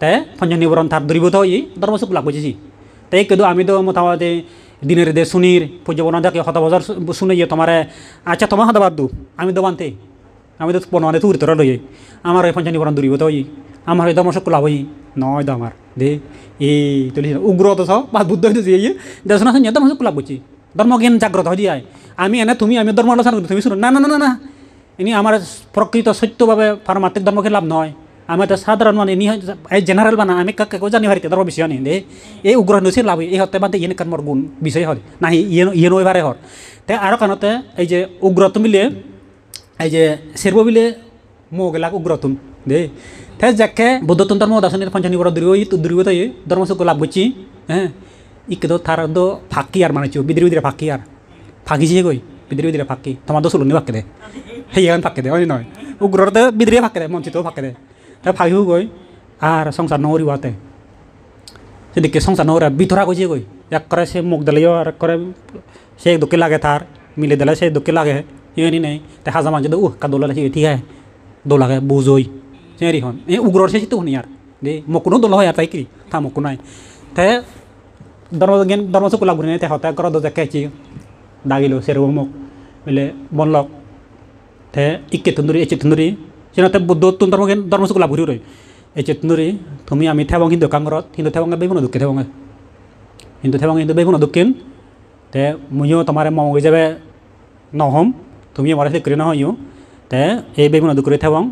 তাই ফঞ্জ নিবরণ থার দূরীভূত হয়ে ধর্ম সুখ লাভ করেছি তাই কিন্তু আমি তো মোটামুটি দিনের দে শুনির বন দেখে হত হতবজার শুনে ইয়ে তোমার আচ্ছা তোমার হতে বাদ আমি তো বানতে আমি তো বনমানে তুরি তোরা লইয়ে আমার এই নিবরণ দূরীভূত হই আমার হয়তো মশক লাভ হই নহয় দাম আৰু দে এই তুলি উগ্ৰত চাওঁ বা বুদ্ধ যি দেচোন সিহঁতৰ মাজত কোলাব গৈছে ধৰ্মজ্ঞান জাগ্ৰত হৈ দিয়াই আমি এনে তুমি আমি ধৰ্ম আলোচনা কৰি তুমি চোন না না না না এনেই আমাৰ প্ৰকৃত সত্যভাৱে ভাৰ মাতৃ ধৰ্মকে লাভ নহয় আমাৰ এটা সাধাৰণ মানে এনেই জেনেৰেল মানে আমি কাক কাকো জানি পাৰি তেতিয়া বিচাৰি আনি দে এই উগ্ৰহ নিচি লাভ এই সত্যে মানে ইয়েন কামৰ গুণ বিচাৰি হ'ল নাহি ইয়ে ইয়ে নৈ পাৰে হ'ল তে আৰু কাৰণতে এই যে উগ্ৰতুম বুলিয়ে এই যে চেৰব বুলিয়ে মোক এইবিলাক উগ্ৰতুম দেই তে যাকে বৌদ্ধতন ধর্ম দার্শনিক পঞ্চানি বড় দুর্বই দুর্বত ধর্মসুখ লাভ করছি হ্যাঁ ইকে তো তার তো ফাঁকি আর মানেছি বিদ্রি বিদ্রে ফাঁকি আর ফাঁকিছে কই বিদ্রি বিদ্রে ফাঁকি তোমার তো সুলুনি ফাঁকে দে সেই এখন ফাঁকে দে নয় উগ্রতে বিদ্রিয়ে ফাঁকে দে মঞ্চিতও ফাঁকে দে তা ফাঁকিও কই আর সংসার নৌরিবাতে সেদিকে সংসার নৌরা বিথরা কইছে কই এক করে সে মুখ দিলেও আর এক করে সে দুঃখে লাগে তার মিলে দিলে সে দুঃখে লাগে ইয়ে নেই তাই হাজা মানুষ উহ কা দোলা ঠিক আছে দোলাকে বুঝই হেৰিখন এই উগ্ৰৰ চাইছে তোহোন ইয়াৰ দে মোকো দল হয় ইয়াৰ তাই কি থা মোকো নাই তে দৰ্মজ্ঞান দৰ্মচকুলা ঘূৰি নাই তেহঁতে কৰ দজাকে আছে দাগিলোঁ চেৰু মোক বোলে বনলক তে ইকে তুন্দুৰী এচে তুন্দুৰী সিহঁতে বুদ্ধতোন দৰ্মজ্ঞান দৰ্মচকুলা ঘূৰি ৰৈ এচে তুন্দুৰী তুমি আমি থেবং কিন্তু কাংঘৰত কিন্তু থেবং বেগুণ দুখে থেবঙে কিন্তু থেবং কিন্তু বেগুণ দক্ষিণ তে ময়ো তোমাৰ মং হিচাপে নহ'ম তুমি আমাৰ চাকৰি নহয়ো তে এই বেগুণ দুখৰে থেবং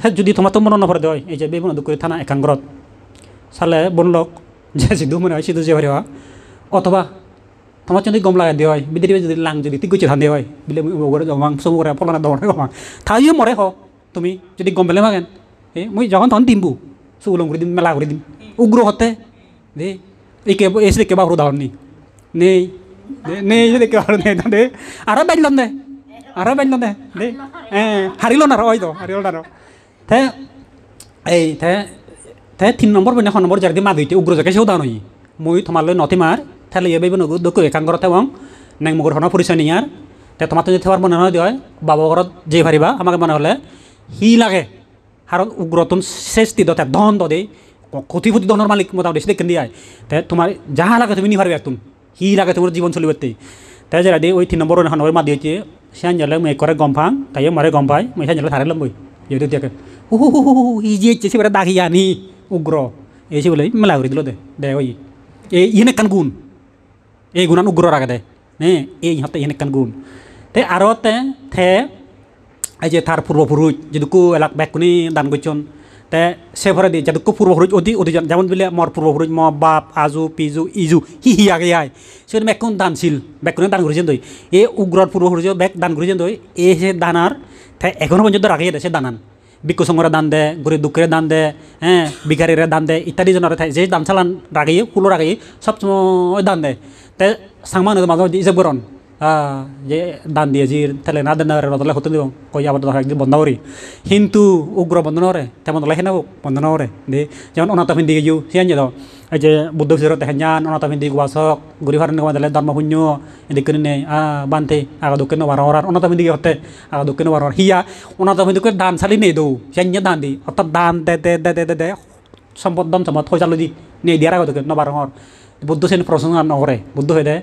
ঠেক যদি তোমার তো মরণ নফরে দেয় এই যে বেগুন দুকুরি থানা একাঙ্গরত চালে বনলক যে সিধু মনে হয় সিধু যে ভারি হওয়া অথবা তোমার যদি গম লাগাই দেওয়া হয় বিদেরি যদি লাং যদি তুই গুছি ধান দেওয়া হয় বিলে জমাং সবু করে ফলানা দমানে গমাং তাইও মরে হ তুমি যদি গম পেলে মাগেন এ মুই যখন তখন দিমবু সুগুলম করে দিম মেলা করে দিম উগ্র হতে দে এই কে এসে কেবা উদাহরণ নেই নেই নেই যদি কেউ নেই দে আরো বেজলাম দে আরো বেজলাম দে দে হ্যাঁ হারিল না রয় তো হারিল না তে এই তে তে তিন নম্বর বইনে খন নম্বর জার্দি মাদুইতে দুইটি উগ্র জায়গায় সেও দান মই মুই তোমার লৈ নথিমার তে লইয়া বেব নগু দক্ষু একাঙ্গরতে এবং নেং মগর হন পরিচয় নিয়ার তে তোমার তো থাকার মনে হয় দেয় বাবা ঘরত যে ভারিবা আমাকে মনে হলে হি লাগে আর উগ্রতন শ্রেষ্ঠি দতে ধন দদে কোটি কোটি ধনের মালিক মোটামুটি সেটা কেন দিয়ে তে তোমার যাহা লাগে তুমি নিভারবে একদম হি লাগে তোমার জীবন চলিবে তে তাই যারা দিয়ে ওই তিন নম্বর হন মা দিয়েছে সে আঞ্জলে মেয়ে করে গম্ফাং তাই মারে গম্ফাই মেয়ে সে আঞ্জলে থারে লম্বই যেহেতু ইয়ে চেসে বেটা দাগি আনি উগ্র এসে বলে মেলা করে দিল দে দে ওই এ ইহেন একখান গুণ এই গুণান উগ্র রাখা দে হ্যাঁ এই ইহতে ইহেন একখান গুণ তে আরো তে থে এই যে তার পূর্বপুরুষ যেটুকু এলাক ব্যাকুনি দান করছেন তে সে ভরে দিয়ে যেটুকু পূর্বপুরুষ অতি অতি যেমন বলে মর পূর্বপুরুষ ম বাপ আজু পিজু ইজু হি হি আগে আয় সেখানে ব্যাকুন দানশীল ব্যাকুনে দান করেছেন দই এ উগ্রর পূর্বপুরুষ ব্যাক দান করেছেন দই এ সে দানার থে এখনও পর্যন্ত রাখিয়ে সে দানান বিকু চঙৰে দান দে গুৰি দুখৰে দান দে হে বিঘাৰীৰে দান দে ইত্যাদিজনৰ ঠাই যে দান চালান ৰাগি কুলো ৰাগি সময় দান দে তে চাংমান মাজত ইজে বৰণ হ্যাঁ, যে দান দিয়ে যি তেলে না দেন ৰদলে সতু দিব কৈ আবার দশ একদিন বন্ধ কৰি কিন্তু উগ্র বন্ধ নৰে তেমন দলে সেনা বন্ধ নৰে দে যেমন অনাথ ভিন্দি গিয়েও সিয়ান যে এই যে বুদ্ধ বিচরত দেখেন যান অনাথ ভিন্দি গুয়াসক ঘুরি ভারেন গোয়া দিলে ধর্ম শূন্য এদিক করে নেই আ বান্ধে আগা দক্ষিণ বারো হরার অনাথ ভিন্দি হতে আগা দক্ষিণ বারো হিয়া অনাথ ভিন্দিকে দান চালি নেই দৌ সিয়ান যে দান দি অর্থাৎ দান দে দে দে দে দে দে সম্পদ দম সম্পদ পয়সা লৈ দি নেই দিয়াৰ আগত নবাৰ বুদ্ধ শ্ৰেণী প্ৰশ্ন নকৰে বুদ্ধ হৈ দে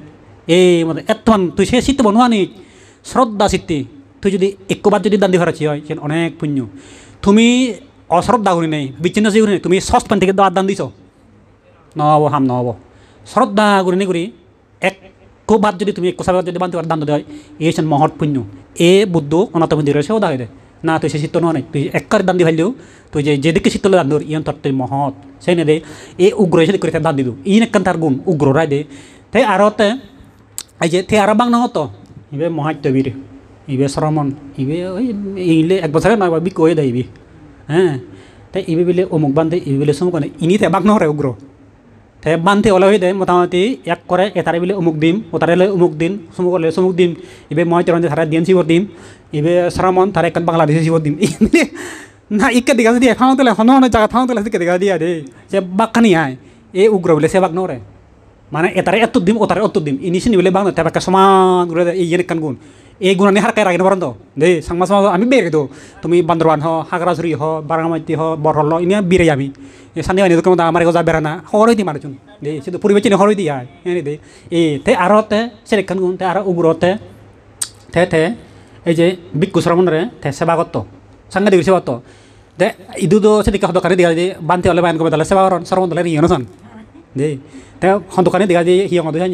এই মানে এতমান তুই সে চিত্ত বনোয়া নি শ্রদ্ধা চিত্তি তুই যদি একবার যদি দান্দি ফেরাচি হয় অনেক পুণ্য তুমি অশ্রদ্ধা করি নেই বিচ্ছিন্ন করি নেই তুমি সসপ্যান থেকে দাঁত দান দিছ নহব হাম নহব শ্রদ্ধা করি নেই করি এক কোবার যদি তুমি এক যদি বান্ধব দান দিতে হয় এই হচ্ছেন মহৎ পুণ্য এ বুদ্ধ অনাতম দিয়ে রয়েছে ওদা হয়ে না তুই সে চিত্ত নয় তুই একবার কারে দান দিয়ে ফেললেও তুই যে যেদিকে চিত্ত দান দিল ইয়ন তোর তুই মহৎ সেই নে এ উগ্র হিসেবে করে দান দিদু ইন একখান তার গুণ উগ্র রায় দে তাই আরতে আজি থে আৰু বাং নহতো ইবে মহাত্যবীৰ ইবে শ্ৰমণ ইবে এইলে এক বছৰে মাৰ বাবি কৈয়ে দিবি হে তে ইবে বোলে অমুক বান্ধে ইবে বোলে চমুক বান্ধে ইনি তেবাক নহৰে উগ্ৰ তে বান্ধে ওলাই হৈ দে মোটামুটি এক কৰে এটাৰে বোলে অমুক দিম ওটাৰে লৈ অমুক দিম চমুক লৈ চমুক দিম ইবে মই তেওঁ ধাৰা ডি এন চিবৰ দিম ইবে শ্ৰমণ ধাৰা একান বাংলাদেশ চিবৰ দিম না ইকে দেখা যদি এখন জেগা থাওঁ দিয়া দেই যে খানি হাই এই উগ্ৰ বোলে চেবাক নহৰে মানে এটারে এত দিম ওটারে অত দিম ইনি চিনি বলে বাংলা তারপর সমান ঘুরে এই ইয়ে কান গুণ এই গুণানি হারকাই রাখেন পারেন তো দে সাংমা সামা আমি বেরে তো তুমি বান্দরবান হ হাগরাঝুরি হ বারাঙামাটি হ বরহল ইনি বেরে আমি সানি বানি কেমন আমার যা বেড়া না হরই দিম আরজন দে সে তো পরিবেশ চিনি হরই দিয়া এনে দে এ তে আরো তে সেরেখান গুণ তে আরো উগ্রতে থে থে এই যে বিক্ষু শ্রমণরে থে সেবাগত সাংঘাতিক সেবাগত দে ইদু তো সেদিকে হদকারে দিয়া যে বান্তি হলে বায়ন কবে তাহলে সেবা করেন শ্রমণ দলের ইয়ে নজন দেই তেওঁ সন্তোষানে দেখা যায় সি সঙতে চাই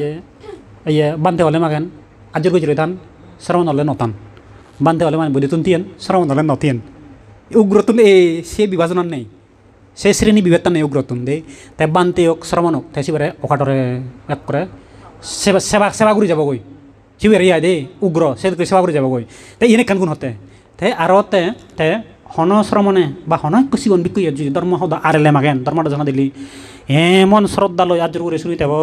যে এই বান্ধে হ'লে মাগেন আজিৰ গৈছিলো ধান শ্ৰাৱণ হ'লে নতান বান্ধে হ'লে মানে বুদ্ধি তুন্তিয়েন শ্ৰাৱণ হ'লে নতিয়েন উগ্ৰতোন এই সেই বিভাজনৰ নাই সেই শ্ৰেণী বিভেদটা নাই উগ্ৰতোন দেই তাই বান্ধে হওক শ্ৰাৱণ হওক তাই সিবাৰে অকাতৰে এক কৰে সেৱা সেৱা সেৱা কৰি যাবগৈ সিও এৰিয়াই দেই উগ্ৰ সেই সেৱা কৰি যাবগৈ তাই এনেকৈ গুণহঁতে তে আৰু তে হনশ্ৰমণে বা হনকুচিগণ বিকুই যি ধৰ্ম সদ আৰ এলে মাগেন ধৰ্ম জনা দিলি হে মন শ্ৰদ্ধা লৈ আজৰু কৰি শুনি থাকিব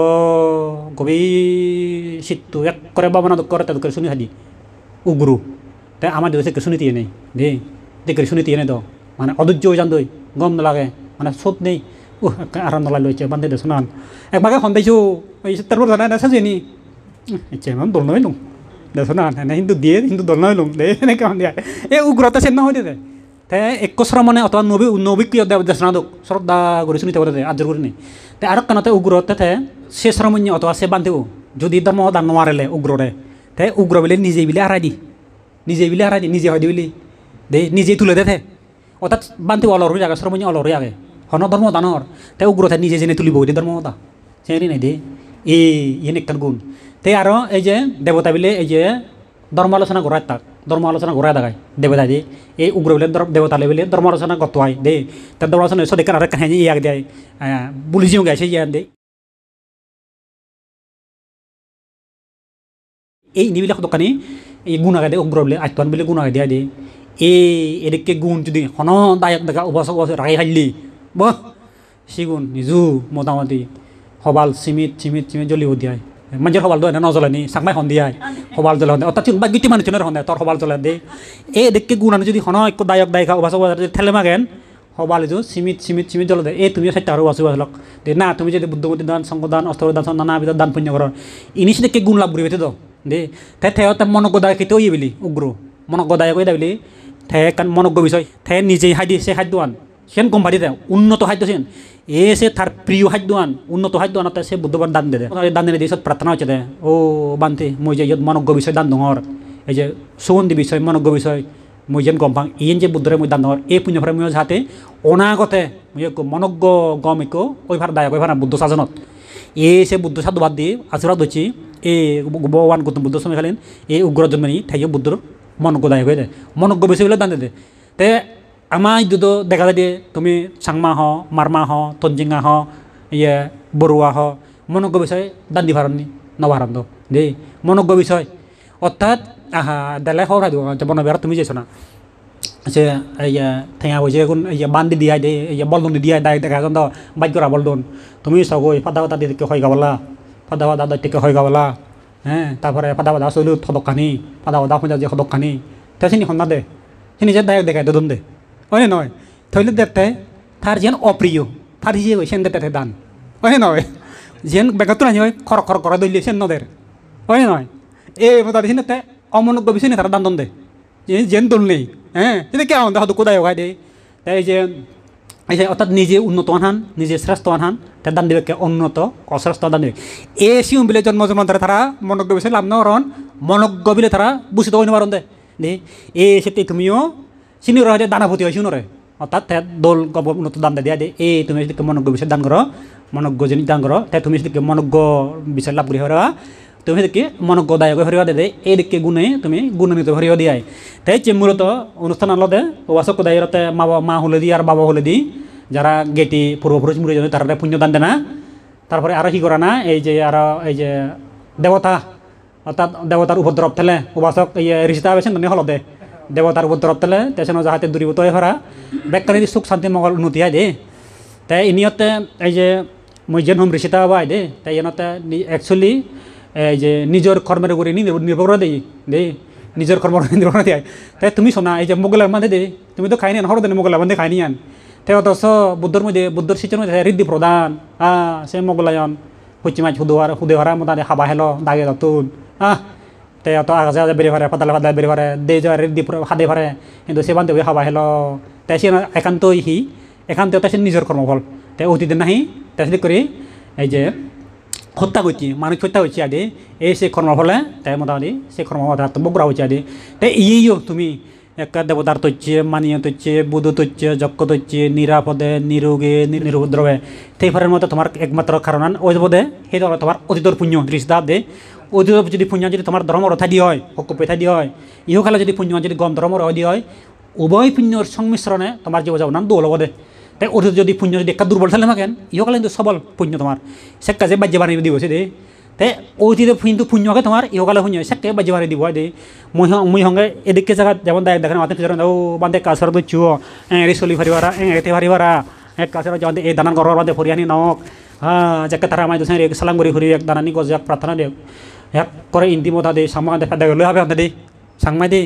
গভীৰ চিটটো এক কৰে বাবনা দুখ কৰে তাতকৰি শুনি সাদি উগ্ৰু তে আমাৰ দেউতাকে শুনি নীতি এনেই দেই দেখি শুনি নীতি নাই তো মানে অধৈৰ্য হৈ যান দৈ গম নালাগে মানে চত নেই উহ আৰাম নলাই লৈছে বান্ধে দেচোন আন একভাগে সন্দেইছোঁ এই চিত্ৰবোৰ জানে নাচাইছোঁ এনেই এতিয়া দল নহয় লওঁ দেচোন হিন্দু দিয়ে হিন্দু দল নহয় লওঁ দে সেনেকৈ সন্ধিয়া এই উগ্ৰতা চিহ্ন হৈ দে তে একশৰ মানে অথবা নবী নবিক্ৰিয় দেৱ দেশনাদক শ্ৰদ্ধা কৰি শুনি থাকিব আজৰি কৰি নি তে আৰু কাণতে উগ্ৰতে তে চে শ্ৰমণ্য অথবা চে বান্ধিও যদি ধৰ্ম সদান নোৱাৰিলে উগ্ৰৰে তে উগ্ৰ বুলি নিজে বুলি হাৰাই দি নিজে বুলি হাৰাই দি নিজে হয় দি বুলি দে নিজে তোলে দে অৰ্থাৎ বান্ধিও অলৰ হৈ যাগে শ্ৰমণ্য অলৰ হৈ আগে হন ধৰ্ম দানৰ তে উগ্ৰতে নিজে যেনে তুলিব দিয়ে ধৰ্ম সদা চেনি নাই দে এই এনেকান গুণ তে আৰু এই যে দেৱতাবিলাকে এই যে ধৰ্ম আলোচনা কৰা তাক ধৰ্ম আলোচনা ঘূৰাই দেখাই দেৱতাই দি এই উগ্ৰ বুলি দেৱতালে বুলি ধৰ্ম আলোচনা গতোৱাই দেই তাত ধৰ্ম আলোচনা চদে কাৰণে কাহিনী ইয়াক দিয়াই বুলি যিও গাইছে দেই এই ইনিবিলাক দোকানী এই গুণ আগাই দিয়ে উগ্ৰ বুলি আত্মান বুলি গুণ আগাই দিয়াই দেই এই এদিকে গুণ যদি সনদায়ক দেখা উপাস উপাস ৰাখি ফাল্লি বহ চিগুণ নিজু মোটামুটি সবাল চিমিত চিমিত চিমিত জ্বলিব দিয়াই মাজৰ সবাল দলে নজলানি চাকমাই সন্ধিয়াই সবাল জ্বলে সন্ধিয়া অৰ্থাৎ বা গীতি মানুহজনৰ সন্ধিয়া তৰ সবাল জ্বলাই দে এই দেখকে গুণ আনি যদি সনক দায়ক দায়িকা উভাচ ঠেলেমাগেন সবাল যোন চিমিত চিমিত চিমিত জ্বলে দে এই তুমি চাৰিটা আৰু আছো দে না তুমি যদি বুদ্ধমতী দান শংকদান অস্ত্ৰদান নানাবিধৰ দান পুণ্য কৰ ইনিচ দেখকে গুণ লাভ কৰিবি তো দে তে মনক মনজ্ঞদায়ক সেইটো ইয়ে বুলি উগ্ৰ মনক হৈ দে বুলি ঠে কাৰণ মনজ্ঞ বিষয় থে নিজেই হাই দিছে খাদ্য আন সেন কম ভাটি দেয় উন্নত খাদ্য সেন এসে তার প্রিয় খাদ্য আন উন্নত খাদ্য আনতে সে বুদ্ধবার দান দে দান দিনে দিয়ে প্রার্থনা হচ্ছে দে ও বান্তি মই যে ইয়ত মনজ্ঞ বিষয় দান ডর এই যে সুগন্ধি বিষয় মনজ্ঞ বিষয় মই যেন গম পাং ইয়েন যে বুদ্ধরে মই দান ডর এই পুণ্যভাবে মই যাতে অনাগতে মনজ্ঞ গম একো ওইভার দায়ক ওইভার বুদ্ধ সাজনত এ সে বুদ্ধ সাধু বাদ দিয়ে আশীর্বাদ হচ্ছে এই ভগবান গৌতম বুদ্ধ সময় খালেন এই উগ্র জন্মানি ঠাইও বুদ্ধর মনজ্ঞ দায়ক হয়ে যায় মনজ্ঞ বিষয় বলে দান দে amai dudo দেখা যায় তুমি চাংমা হ মারমা হ তঞ্জিঙা হ ইয়ে বড়ুয়া হ মনজ্ঞ বিষয় দান্দি ভারণনি নভারণ্য দেই মনজ্ঞ বিষয় অর্থাৎ আহা দেলাই হওয়া বন বেড়া তুমি যেছো না সে ইয়া ঠেঙা বসে এখন ইয়া বান্ধি দিয়া দে ইয়া বলদন দিয়া দায় দেখা যান তো বাইকরা বলদন তুমি সগই ফাদা ফাদা দিয়ে হয় গাবলা ফাদা ফাদা দিয়ে হয় গাবলা হ্যাঁ তারপরে ফাদা ফাদা চলিল থদকানি ফাদা ফাদা খুঁজা যে খদকানি তা চিনি সন্না দে চিনি যে দায়ক দেখায় দদন দে হয় নয় থইলে দেখতে তার যেন অপ্ৰিয় তাৰ সিয়ে কৈছে দেখতে দান হয় নয় যেন বেগতো নাহি হয় খর খৰ কৰা সেন নদের হয় নয় এই তার দিছে তাই অমনত গবিছে নি তাৰ দান দন্দে যেন দল নেই হ্যাঁ তেতিয়া কে হওঁতে সদু কোদাই হগাই দে তাই যে এই যে অর্থাৎ নিজে উন্নত আনহান নিজে শ্রেষ্ঠ আনহান তার দান দিবে উন্নত অশ্রেষ্ঠ দান দিবে এ সিউম বিলে জন্ম জন্ম ধরে তারা মনজ্ঞ বিষয় লাভ নহরণ মনজ্ঞ বিলে তারা বুঝিত অনুবারণ দে এ সেটি তুমিও সিনিয়র হয় দানাপতি হয় সিনিয়রে অর্থাৎ তে দোল গব উন্নত দান দিয়া দে এই তুমি যদি মনজ্ঞ বিচার দান করো মনজ্ঞ জনিত দান করো তে তুমি যদি মনজ্ঞ বিচার লাভ করি হরা তুমি সেদিকে মনজ্ঞ দায়ক হরিয়া দে এই দিকে গুণে তুমি গুণান্বিত হরিয়া দিয়াই তাই যে মূলত অনুষ্ঠান আলাদে ওয়াসক দায়রতে মা মা হলে দি আর বাবা হলে দি যারা গেটি পূর্বপুরুষ মুড়ে যাবে তারা পুণ্য দান দেনা তারপরে আরও কি করে না এই যে আরও এই যে দেবতা অর্থাৎ দেবতার উপদ্রব থেলে উপাসক ইয়ে ঋষিতা আবেছেন হলদে দেৱতাৰ ওপৰত দৰৱ তেলে তেচেনো যাহাতে দূৰীভূত হৈ সৰা বেকাৰী সুখ শান্তি মংগল উন্নতি আই দে তাই ইনিয়তে এই যে মই যেন হোম ঋষিতা হবা আই দে তাই এনেতে একচুৱেলি এই যে নিজৰ কৰ্মৰে কৰি নিৰ্ভৰ কৰা দেই দেই নিজৰ কৰ্মৰ নিৰ্ভৰ দিয়া তাই তুমি শুনা এই যে মোগলৰ মানে দেই তুমিতো খাই নিয়ান সৰু দে মোগলৰ মানে খাই নিয়ান তাই অথচ বুদ্ধৰ মধ্যে বুদ্ধৰ সিচন মধ্যে ঋদ্ধি প্ৰদান আ সে মোগলায়ন হুচিমাই সুদে হরা সুদে হরা মোটামুটি হাবা হেল দাগে নতুন আহ তেওঁ আকাশে আজি বেৰি ভৰে পাতালে পাতালে বেৰি ভাৰে দে যোৱা ৰেডি সাদে ভাৰে কিন্তু সেই বান্ধৱী খাবা আহিল তেওঁ একান্ত সি একান্ত তেওঁ নিজৰ কৰ্মফল তেওঁ অতীতে নাহি তাৰপিছত কৰি এই যে হত্যা কৈছে মানুহ হত্যা হৈছে আদি এই সেই কৰ্মফলে তেওঁ মোটামুটি সেই কৰ্মফল কৰা হৈছে আদি তে ইয়েইও তুমি একা দেবতার তৈরছে মানিয়ে তৈরছে বুধু তৈরছে যজ্ঞ তৈরছে নিরাপদে নিরোগে নিরুভদ্রবে সেইফারের মতো তোমার একমাত্র কারণ ওইবোধে সেই ধরনের তোমার অতীতর পুণ্য দৃশ্য দে অতীত যদি পুণ্য যদি তোমার ধর্ম রথা দিয়ে হয় হকুপেথা দিয়ে হয় ইহকালে যদি পুণ্য যদি গম ধর্ম রহ দিয়ে হয় উভয় পুণ্যর সংমিশ্রণে তোমার জীবন যাপনান দৌল হবো দে তাই অতীত যদি পুণ্য যদি একটা দুর্বল থাকলে থাকেন ইহকালে কিন্তু সবল পুণ্য তোমার সেকা যে বাজ্য বানিয়ে দিবছে দেয় তে অতীতে কিন্তু শূন্যকে তোমাৰ ইয়োগালে শূন্য চাকে বাজি মাৰি দিব দেই মই মই সংগে এদিকে জেগাত যাব দায় দেখা মাতে পিছত আৰু বান্ধে কাছৰ চুয় এৰি চলি ফাৰিব পাৰা এঙেৰিতে ফাৰিব পাৰা এক কাছৰ যাওঁতে এই দানা ঘৰৰ বান্ধে ফুৰি আনি নহওক হা যাকে তাৰ আমাৰ দুচাৰি চালাং কৰি ফুৰি এক দানানি গছ যাক প্ৰাৰ্থনা দিয়ক হেক কৰে ইন্দিমতা দে চামা দেখা দেখা লৈ আহে দেই চাংমাই দেই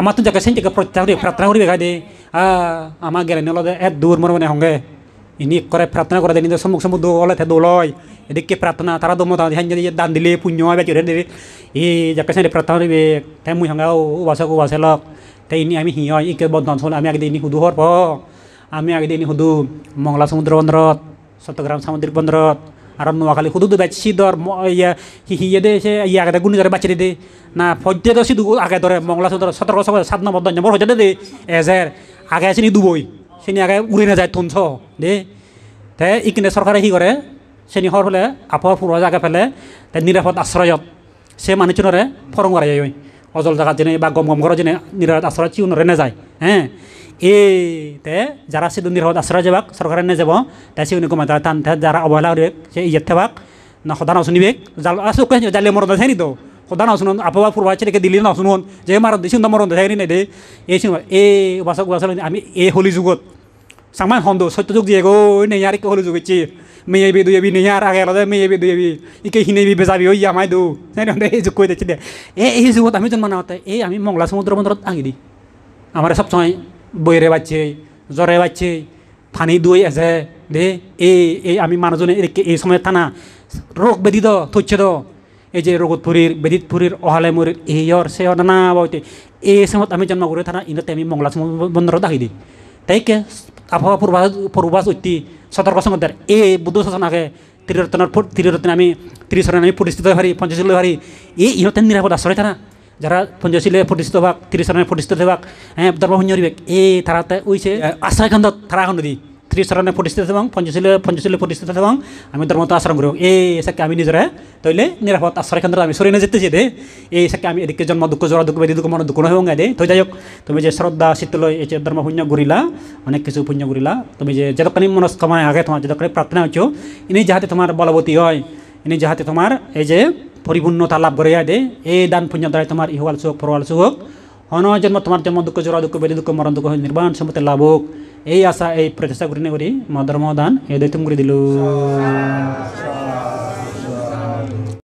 আমাৰতো যাকে চেণ্টিকে প্ৰত্যাহ কৰি প্ৰাৰ্থনা কৰি দেখাই দেই আমাৰ গেলেনি অলপ এক দূৰ মোৰ মানে সংগে ইনি করে প্রার্থনা করে দেন সম্মুখ সম্মুখ দোল এতে দোলয় এদিকে প্রার্থনা তারা দো মত হ্যাঁ যদি দান দিলে পুণ্য বেচরে দিলে এ যাকে সাইডে প্রার্থনা দিবে তাই মুই হাঙ্গা উবাসক উবাসেলক তাই ইনি আমি হিঁ ইকে বদন শোন আমি আগে ইনি সুদু হর প আমি আগে ইনি সুদু মংলা সমুদ্র বন্দরত চট্টগ্রাম সামুদ্রিক বন্দরত আর নোয়াখালী সুদু বেচ সিদর ইয়া হিয়ে দে সে ইয়া আগে গুণি ধরে বাঁচিয়ে দে না ফদ্যে তো সিধু আগে ধরে মংলা সমুদ্র সতর্ক সতেরো সাত নম্বর দশ নম্বর হয়ে দে এজের আগে আসেনি দুবই চেনিয়াকে উৰি নাযায় ঠোন চৌ দেই তে ইকিনে চৰকাৰে কি কৰে চেনিহৰ ফালে আপোহৰ ফুৰ জাগে ফেলে তে নিৰাপদ আশ্ৰয়ত সেই মানুহজনৰে ফৰং কৰে ঐ অজল জেগাত যেনে বা গম গম ঘৰত যেনে নিৰাপদ আশ্ৰয়ত চিউনৰে নাযায় হে এই তে যাৰা চিদু নিৰাপদ আশ্ৰয় যাবাক চৰকাৰে নাযাব তাই চিউনি কমাই তাৰ টান যাৰা অৱহেলা কৰিবেক সেই ইয়াত থাক না সদান শুনিবেক জাল চুকে জালি মৰ নাযায় নিদিওঁ খোদা নশুনন আপবা ফুরবাছে রেখে দিল্লি নশুনন যে মার চিন্তা মরণ দেখাই নাই দে এই চিন্তা এ বাসা গুয়া চালাই আমি এ হলি যুগত সামান সন্দ সত্য যুগ দিয়ে গো নেই আর কি হলি যুগ ইচ্ছে মেয়ে বি দুই নেই আর আগে আলাদা মেয়ে বি দুই ইকে হিনে বি বেজাবি ওই আমায় দু এই যুগ কই দেখছি দে এ এই যুগত আমি জন্ম নাওতে এই আমি মংলা সমুদ্র বন্দরত আঙি দি আমার সবসময় বইরে বাচ্চে জ্বরে বাচ্চে ফানি দুই এজে দে এই এই আমি মানুষজনে এই সময় থানা রোগ বেদি দ থচ্ছে দ এই যে ৰঘুতপুৰীৰ বেদিতপুৰীৰ অহালেমুৰীৰ এইহৰ সেইহৰ নানা বাবতে এই সময়ত আমি জন্ম কৰি থকা ইনতে আমি মংগলা বন্দৰত আহি দিম তাইকে আবহাৱা পূৰ্বাস পূৰ্বাস ঐতি সতৰ্ক সংগতাৰ এই বুদ্ধ শাসনকে ত্ৰিৰত্নৰ ফুট ত্ৰিৰত্ন আমি ত্ৰিশৰণ আমি প্ৰতিষ্ঠিত হাৰি পঞ্চাশীলৈ হাৰি এই ইহঁতে নিৰাপদ আশ্ৰয় থানা যাৰা পঞ্চাশীলে প্ৰতিষ্ঠিত হোৱাক ত্ৰিশৰণে প্ৰতিষ্ঠিত হোৱাক হে দৰ্ব শূন্য এই ধাৰাতে উইছে আশ্ৰয়খণ্ডত ধাৰাখণ্ড দি ত্রিশরণে প্রতিষ্ঠিত এবং পঞ্চশীল পঞ্চশীল প্রতিষ্ঠিত এবং আমি ধর্মত আশ্রম করব এই সাকে আমি নিজেরা তৈলে নিরাপদ আশ্রয় কেন্দ্র আমি সরিয়ে যেতে যেতে এই সাকে আমি এদিকে জন্ম দুঃখ জোড়া দুঃখ বেদি দুঃখ মনে দুঃখ নয় গাই তো যাই হোক তুমি যে শ্রদ্ধা শীতল এই যে ধর্ম পুণ্য ঘুরিলা অনেক কিছু পুণ্য ঘুরিলা তুমি যে যতক্ষণ মনস্কামায় মানে আগে তোমার যতক্ষণ প্রার্থনা হচ্ছ ইনি যাহাতে তোমার বলবতী হয় ইনি যাহাতে তোমার এই যে পরিপূর্ণতা লাভ করে দেয় এই দান পুণ্য দ্বারাই তোমার ইহওয়াল সুখ ফরওয়াল সুখ হন জন্ম তোমার জন্ম দুঃখ জোড়া দুঃখ বেদি দুঃখ মরণ দুঃখ নির্বাণ সম্পত্তি লাভ হোক এই আশা এই প্রচেষ্টা করি করি মদর্মদান এই দৈতম করে দিল